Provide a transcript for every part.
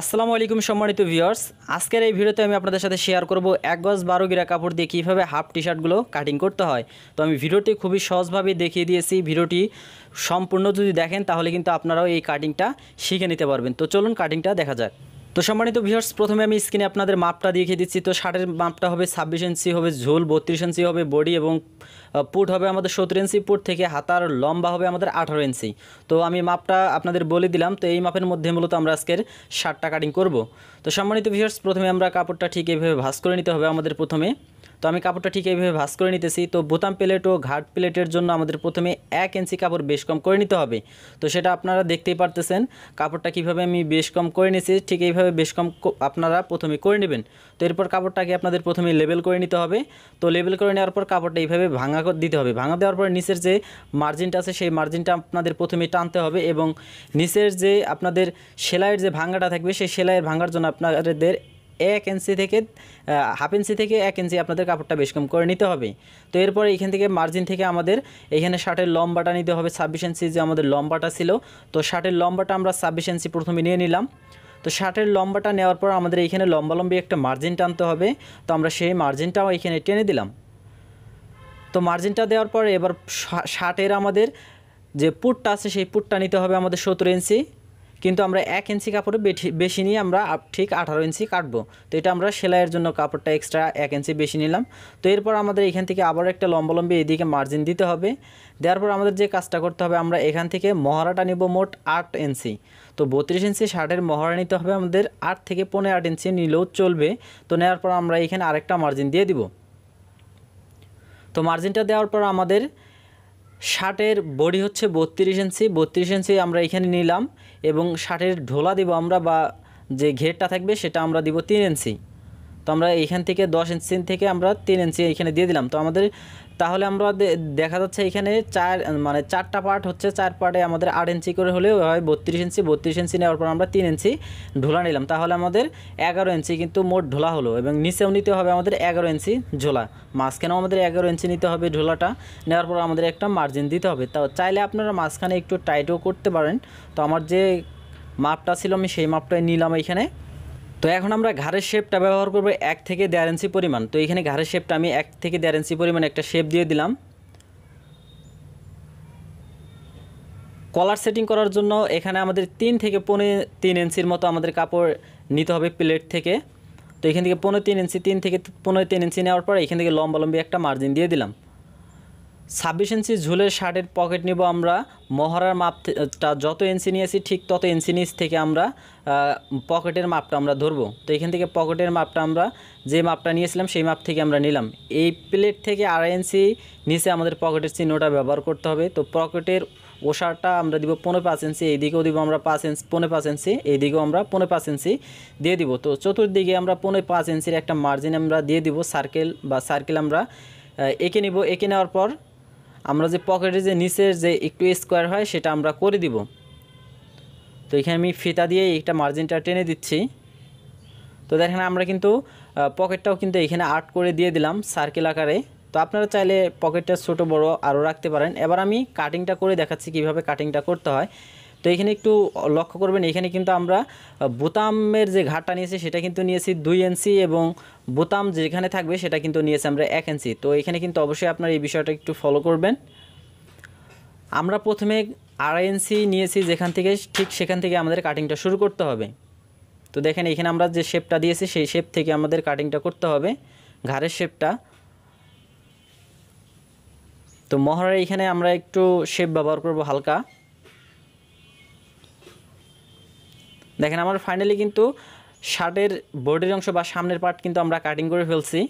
আসসালামু আলাইকুম সম্মানিত ভিউয়ার্স আজকের এই ভিডিওতে আমি আপনাদের সাথে শেয়ার করব এক গজ বারো গিরা কাপড় দিয়ে কীভাবে হাফ টি শার্টগুলো কাটিং করতে হয় তো আমি ভিডিওটি খুবই সহজভাবে দেখিয়ে দিয়েছি ভিডিওটি সম্পূর্ণ যদি দেখেন তাহলে কিন্তু আপনারাও এই কাটিংটা শিখে নিতে পারবেন তো চলুন কাটিংটা দেখা যাক তো সম্মানিত ভিউয়ার্স প্রথমে আমি স্ক্রিনে আপনাদের মাপটা দেখিয়ে দিচ্ছি তো শার্টের মাপটা হবে ছাব্বিশ ইঞ্চি হবে ঝোল বত্রিশ ইঞ্চি হবে বডি এবং পুট হবে আমাদের সত্তর ইঞ্চি পুট থেকে হাতার লম্বা হবে আমাদের আঠারো ইঞ্চি তো আমি মাপটা আপনাদের বলে দিলাম তো এই মাপের মধ্যে মূলত আমরা আজকের শার্টটা কাটিং করব তো সম্মানিত ভিউয়ার্স প্রথমে আমরা কাপড়টা ঠিক এভাবে ভাস করে নিতে হবে আমাদের প্রথমে তো আমি কাপড়টা ঠিক এইভাবে ভাস করে নিতেছি তো বোতাম প্লেট ও ঘাট প্লেটের জন্য আমাদের প্রথমে এক ইঞ্চি কাপড় বেশ কম করে নিতে হবে তো সেটা আপনারা দেখতেই পারতেছেন কাপড়টা কিভাবে আমি বেশ কম করে নিয়েছি ঠিক এইভাবে বেশ কম আপনারা প্রথমে করে নেবেন তো এরপর কাপড়টাকে আপনাদের প্রথমে লেবেল করে নিতে হবে তো লেবেল করে নেওয়ার পর কাপড়টা এইভাবে ভাঙা দিতে হবে ভাঙা দেওয়ার পর নিচের যে মার্জিনটা আছে সেই মার্জিনটা আপনাদের প্রথমে টানতে হবে এবং নিচের যে আপনাদের সেলাইয়ের যে ভাঙ্গাটা থাকবে সেই সেলাইয়ের ভাঙার জন্য আপনাদের এক ইঞ্চি থেকে হাফ ইঞ্চি থেকে এক ইঞ্চি আপনাদের কাপড়টা বেশ কম করে নিতে হবে তো এরপরে এখান থেকে মার্জিন থেকে আমাদের এখানে শার্টের লম্বাটা নিতে হবে ছাব্বিশ ইঞ্চি যে আমাদের লম্বাটা ছিল তো শার্টের লম্বাটা আমরা ছাব্বিশ ইঞ্চি প্রথমে নিয়ে নিলাম তো শার্টের লম্বাটা নেওয়ার পর আমাদের এইখানে লম্বালম্বি একটা মার্জিন টানতে হবে তো আমরা সেই মার্জিনটাও এখানে টেনে দিলাম তো মার্জিনটা দেওয়ার পর এবার শার্টের আমাদের যে পুটটা আছে সেই পুটটা নিতে হবে আমাদের সত্তর ইঞ্চি কিন্তু আমরা এক ইঞ্চি কাপড়ে বেশি নিয়ে আমরা ঠিক আঠারো ইঞ্চি কাটবো তো এটা আমরা সেলাইয়ের জন্য কাপড়টা এক্সট্রা এক ইঞ্চি বেশি নিলাম তো এরপর আমাদের এখান থেকে আবার একটা লম্বলম্বী এদিকে মার্জিন দিতে হবে দেওয়ার পর আমাদের যে কাজটা করতে হবে আমরা এখান থেকে মহড়াটা নিব মোট আট ইঞ্চি তো বত্রিশ ইঞ্চি শার্টের মহড়া নিতে হবে আমাদের আট থেকে পনেরো আট ইঞ্চি নিলেও চলবে তো নেওয়ার পর আমরা এখানে আরেকটা মার্জিন দিয়ে দিব তো মার্জিনটা দেওয়ার পর আমাদের ষাটের বডি হচ্ছে বত্রিশ ইঞ্চি বত্রিশ ইঞ্চি আমরা এখানে নিলাম এবং ষাটের ঢোলা দিব আমরা বা যে ঘেরটা থাকবে সেটা আমরা দিব তিন ইঞ্চি তো আমরা এইখান থেকে দশ ইঞ্চি থেকে আমরা তিন ইঞ্চি এখানে দিয়ে দিলাম তো আমাদের তাহলে আমরা দেখা যাচ্ছে এখানে চার মানে চারটা পার্ট হচ্ছে চার পার্টে আমাদের আট ইঞ্চি করে হলেও হয় বত্রিশ ইঞ্চি বত্রিশ ইঞ্চি নেওয়ার পর আমরা তিন ইঞ্চি ঢোলা নিলাম তাহলে আমাদের এগারো ইঞ্চি কিন্তু মোট ঢোলা হলো এবং নিচেও নিতে হবে আমাদের এগারো ইঞ্চি ঝোলা মাঝখানেও আমাদের এগারো ইঞ্চি নিতে হবে ঢোলাটা নেওয়ার পর আমাদের একটা মার্জিন দিতে হবে তাও চাইলে আপনারা মাঝখানে একটু টাইটও করতে পারেন তো আমার যে মাপটা ছিল আমি সেই মাপটাই নিলাম এখানে তো এখন আমরা ঘাড়ের শেপটা ব্যবহার করবো এক থেকে দেড় ইঞ্চি পরিমাণ তো এখানে ঘাড়ের শেপটা আমি এক থেকে দেড় ইঞ্চি পরিমাণ একটা শেপ দিয়ে দিলাম কলার সেটিং করার জন্য এখানে আমাদের তিন থেকে পনেরো তিন ইঞ্চির মতো আমাদের কাপড় নিতে হবে প্লেট থেকে তো এখান থেকে পনেরো তিন ইঞ্চি তিন থেকে পনেরো তিন ইঞ্চি নেওয়ার পর এখান থেকে লম্বা লম্বি একটা মার্জিন দিয়ে দিলাম ছাব্বিশ ইঞ্চি ঝুলের শার্টের পকেট নিব আমরা মহড়ার মাপটা যত ইঞ্চি নিয়েছি ঠিক তত ইঞ্চি নিচ থেকে আমরা পকেটের মাপটা আমরা ধরবো তো এখান থেকে পকেটের মাপটা আমরা যে মাপটা নিয়েছিলাম সেই মাপ থেকে আমরা নিলাম এই প্লেট থেকে আড়াই ইঞ্চি নিচে আমাদের পকেটের চিহ্নটা ব্যবহার করতে হবে তো পকেটের ওষারটা আমরা দিব পনেরো পাঁচ ইঞ্চি এইদিকেও দিব আমরা পাঁচ ইঞ্চি পনেরো পাঁচ ইঞ্চি এইদিকেও আমরা পনেরো পাঁচ ইঞ্চি দিয়ে দিব তো চতুর্দিকে আমরা পনেরো পাঁচ ইঞ্চির একটা মার্জিন আমরা দিয়ে দিব সার্কেল বা সার্কেল আমরা এঁকে নিব এঁকে নেওয়ার পর আমরা যে পকেটে যে নিচের যে একটু স্কোয়ার হয় সেটা আমরা করে দিব তো এখানে আমি ফিতা দিয়ে একটা মার্জিনটা টেনে দিচ্ছি তো দেখেন আমরা কিন্তু পকেটটাও কিন্তু এখানে আর্ট করে দিয়ে দিলাম সার্কেল আকারে তো আপনারা চাইলে পকেটটা ছোট বড় আরও রাখতে পারেন এবার আমি কাটিংটা করে দেখাচ্ছি কিভাবে কাটিংটা করতে হয় তো এখানে একটু লক্ষ্য করবেন এখানে কিন্তু আমরা বোতামের যে ঘাটটা নিয়েছি সেটা কিন্তু নিয়েছি দুই এনসি এবং বোতাম যেখানে থাকবে সেটা কিন্তু নিয়েছি আমরা এক এনসি তো এখানে কিন্তু অবশ্যই আপনার এই বিষয়টা একটু ফলো করবেন আমরা প্রথমে আড়াই এনসি নিয়েছি যেখান থেকে ঠিক সেখান থেকে আমাদের কাটিংটা শুরু করতে হবে তো দেখেন এখানে আমরা যে শেপটা দিয়েছি সেই শেপ থেকে আমাদের কাটিংটা করতে হবে ঘাড়ের শেপটা তো মহড়ার এখানে আমরা একটু শেপ ব্যবহার করব হালকা দেখেন আমার ফাইনালি কিন্তু শার্টের বোর্ডের অংশ বা সামনের পার্ট কিন্তু আমরা কাটিং করে ফেলছি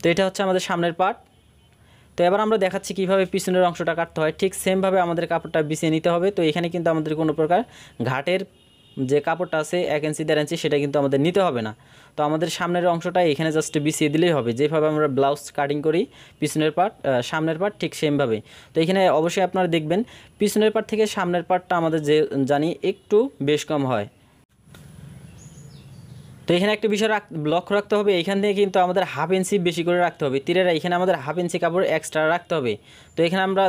তো এটা হচ্ছে আমাদের সামনের পার্ট তো এবার আমরা দেখাচ্ছি কিভাবে পিছনের অংশটা কাটতে হয় ঠিক সেমভাবে আমাদের কাপড়টা বিছিয়ে নিতে হবে তো এখানে কিন্তু আমাদের কোনো প্রকার ঘাটের যে কাপড়টা আছে এক ইঞ্চি দেড় ইঞ্চি সেটা কিন্তু আমাদের নিতে হবে না তো আমাদের সামনের অংশটা এখানে জাস্ট বিছিয়ে দিলেই হবে যেভাবে আমরা ব্লাউজ কাটিং করি পিছনের পার্ট সামনের পার্ট ঠিক সেমভাবে তো এখানে অবশ্যই আপনারা দেখবেন পিছনের পার্ট থেকে সামনের পার্টটা আমাদের যে জানি একটু বেশ কম হয় তো এখানে একটা বিষয় লক্ষ্য রাখতে হবে এখান থেকে কিন্তু আমাদের হাফ ইঞ্চি বেশি করে রাখতে হবে তীরেরা এখানে আমাদের হাফ ইঞ্চি কাপড় এক্সট্রা রাখতে হবে তো এখানে আমরা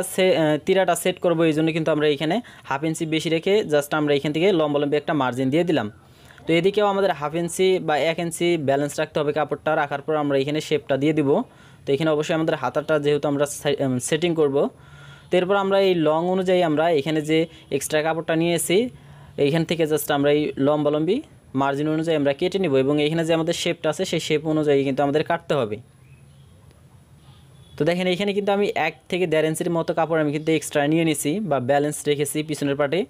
তীরাটা সেট করবো এই জন্য কিন্তু আমরা এখানে হাফ ইঞ্চি বেশি রেখে জাস্ট আমরা এখান থেকে লম্বলম্বী একটা মার্জিন দিয়ে দিলাম তো এদিকেও আমাদের হাফ ইঞ্চি বা এক ইঞ্চি ব্যালেন্স রাখতে হবে কাপড়টা রাখার পর আমরা এখানে শেপটা দিয়ে দিব তো এখানে অবশ্যই আমাদের হাতাটা যেহেতু আমরা সেটিং করব তো এরপর আমরা এই লং অনুযায়ী আমরা এখানে যে এক্সট্রা কাপড়টা নিয়ে এসেছি এইখান থেকে জাস্ট আমরা এই লম্বালম্বী মার্জিন অনুযায়ী আমরা কেটে নিব এবং এখানে যে আমাদের শেপটা আছে সেই শেপ অনুযায়ী কিন্তু আমাদের কাটতে হবে তো দেখেন এখানে কিন্তু আমি এক থেকে দেড় ইঞ্চির মতো কাপড় আমি কিন্তু এক্সট্রা নিয়ে নিছি বা ব্যালেন্স রেখেছি পিছনের পার্টে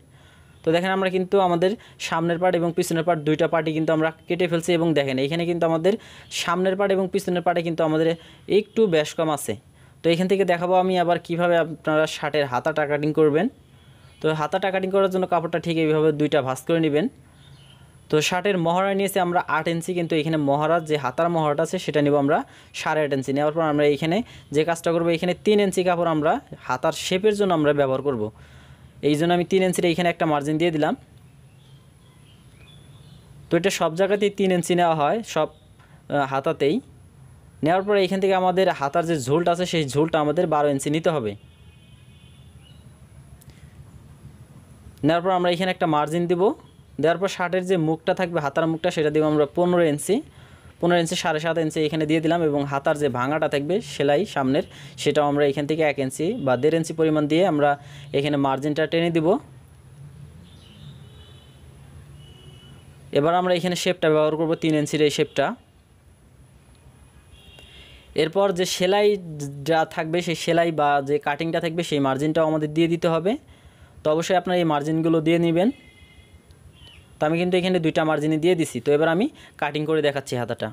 তো দেখেন আমরা কিন্তু আমাদের সামনের পার্ট এবং পিছনের পার্ট দুইটা পার্টি কিন্তু আমরা কেটে ফেলছি এবং দেখেন এখানে কিন্তু আমাদের সামনের পার্ট এবং পিছনের পার্টে কিন্তু আমাদের একটু ব্যাস কম আছে তো এখান থেকে দেখাবো আমি আবার কিভাবে আপনারা শার্টের হাতাটা কাটিং করবেন তো হাতাটা কাটিং করার জন্য কাপড়টা ঠিক এইভাবে দুইটা ভাঁজ করে নেবেন তো শার্টের মহড়া নিয়েছি আমরা আট ইঞ্চি কিন্তু এখানে মহারাজ যে হাতার মহড়াটা আছে সেটা নেব আমরা সাড়ে আট ইঞ্চি নেওয়ার পর আমরা এখানে যে কাজটা করবো এখানে তিন ইঞ্চি কাপড় আমরা হাতার শেপের জন্য আমরা ব্যবহার করব। এই জন্য আমি তিন ইঞ্চির এখানে একটা মার্জিন দিয়ে দিলাম তো এটা সব জায়গাতেই তিন ইঞ্চি নেওয়া হয় সব হাতাতেই নেওয়ার পরে এখান থেকে আমাদের হাতার যে ঝোলটা আছে সেই ঝোলটা আমাদের বারো ইঞ্চি নিতে হবে নেওয়ার পর আমরা এখানে একটা মার্জিন দেবো দেওয়ার পর শার্টের যে মুখটা থাকবে হাতার মুখটা সেটা দিব আমরা পনেরো ইঞ্চি পনেরো ইঞ্চি সাড়ে সাত ইঞ্চি এখানে দিয়ে দিলাম এবং হাতার যে ভাঙাটা থাকবে সেলাই সামনের সেটাও আমরা এখান থেকে এক ইঞ্চি বা দেড় ইঞ্চি পরিমাণ দিয়ে আমরা এখানে মার্জিনটা টেনে দিব এবার আমরা এখানে শেপটা ব্যবহার করব তিন ইঞ্চির এই শেপটা এরপর যে সেলাই যা থাকবে সেই সেলাই বা যে কাটিংটা থাকবে সেই মার্জিনটাও আমাদের দিয়ে দিতে হবে তো অবশ্যই আপনার এই মার্জিনগুলো দিয়ে নেবেন তো আমি কিন্তু এখানে দুইটা মার্জিনে দিয়ে দিছি তো এবার আমি কাটিং করে দেখাচ্ছি হাতাটা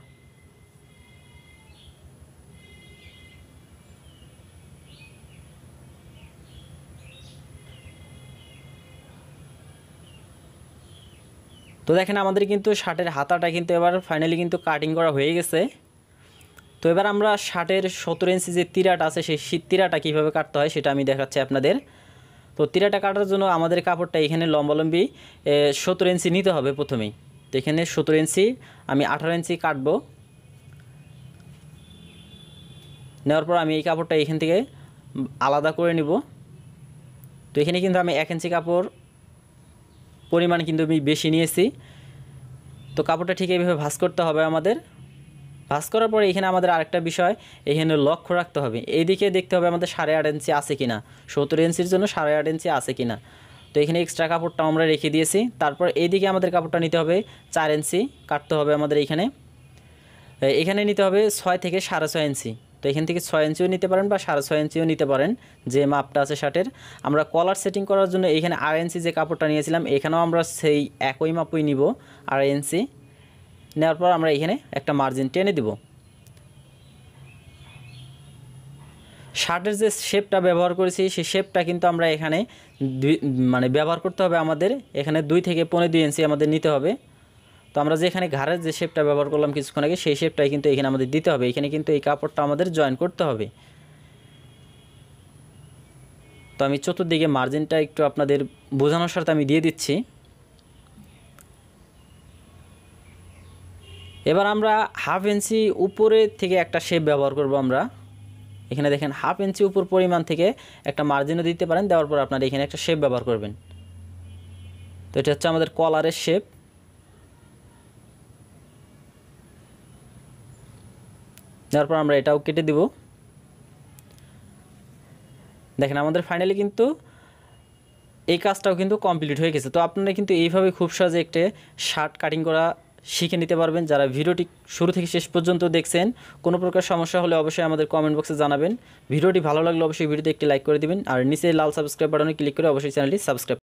তো দেখেন আমাদের কিন্তু শার্টের হাতাটা কিন্তু এবার ফাইনালি কিন্তু কাটিং করা হয়ে গেছে তো এবার আমরা শার্টের সতেরো ইঞ্চি যে তিরাটা আছে সেই তিরাটা কীভাবে কাটতে হয় সেটা আমি দেখাচ্ছি আপনাদের তো তিরাটা কাটার জন্য আমাদের কাপড়টা এখানে লম্বালম্বি সতেরো ইঞ্চি নিতে হবে প্রথমেই তো এখানে সতেরো ইঞ্চি আমি আঠারো ইঞ্চি কাটব নেওয়ার পর আমি এই কাপড়টা এখান থেকে আলাদা করে নিব তো এখানে কিন্তু আমি এক ইঞ্চি কাপড় পরিমাণ কিন্তু আমি বেশি নিয়েছি তো কাপড়টা ঠিক এইভাবে ভাস করতে হবে আমাদের ভাঁজ করার পরে এখানে আমাদের আরেকটা বিষয় এখানে লক্ষ্য রাখতে হবে এইদিকে দেখতে হবে আমাদের সাড়ে আট ইঞ্চি আছে কিনা সত্তর ইঞ্চির জন্য সাড়ে আট ইঞ্চি আছে কি না তো এখানে এক্সট্রা কাপড়টা আমরা রেখে দিয়েছি তারপর এইদিকে আমাদের কাপড়টা নিতে হবে চার ইঞ্চি কাটতে হবে আমাদের এখানে এখানে নিতে হবে ছয় থেকে সাড়ে ছয় ইঞ্চি তো এখান থেকে ছয় ইঞ্চিও নিতে পারেন বা সাড়ে ছয় ইঞ্চিও নিতে পারেন যে মাপটা আছে শার্টের আমরা কলার সেটিং করার জন্য এখানে আড়াই ইঞ্চি যে কাপড়টা নিয়েছিলাম এখানেও আমরা সেই একই মাপই নিব আড়াই ইঞ্চি নেওয়ার পর আমরা এখানে একটা মার্জিন টেনে দিব শার্টের যে শেপটা ব্যবহার করেছি সেই শেপটা কিন্তু আমরা এখানে মানে ব্যবহার করতে হবে আমাদের এখানে দুই থেকে পনেরো দুই ইঞ্চি আমাদের নিতে হবে তো আমরা যে এখানে ঘাড়ের যে শেপটা ব্যবহার করলাম কিছুক্ষণ আগে সেই শেপটাই কিন্তু এখানে আমাদের দিতে হবে এখানে কিন্তু এই কাপড়টা আমাদের জয়েন করতে হবে তো আমি চতুর্দিকে মার্জিনটা একটু আপনাদের বোঝানোর সাথে আমি দিয়ে দিচ্ছি এবার আমরা হাফ ইঞ্চি উপরে থেকে একটা শেপ ব্যবহার করব আমরা এখানে দেখেন হাফ ইঞ্চি উপর পরিমাণ থেকে একটা মার্জিনও দিতে পারেন দেওয়ার পর আপনারা এখানে একটা শেপ ব্যবহার করবেন তো এটা হচ্ছে আমাদের কলারের শেপ দেওয়ার পর আমরা এটাও কেটে দিব দেখেন আমাদের ফাইনালি কিন্তু এই কাজটাও কিন্তু কমপ্লিট হয়ে গেছে তো আপনারা কিন্তু এইভাবে খুব সহজে একটা শার্ট কাটিং করা শিখে নিতে পারবেন যারা ভিডিওটি শুরু থেকে শেষ পর্যন্ত দেখছেন কোনো প্রকার সমস্যা হলে অবশ্যই আমাদের কমেন্ট বক্সে জানাবেন ভিডিওটি ভালো লাগলে অবশ্যই ভিডিওতে একটি লাইক করে দিবেন আর নিচে লাল সাবস্ক্রাইব বাটনে ক্লিক করে অবশ্যই চ্যানেলটি সাবস্ক্রাইব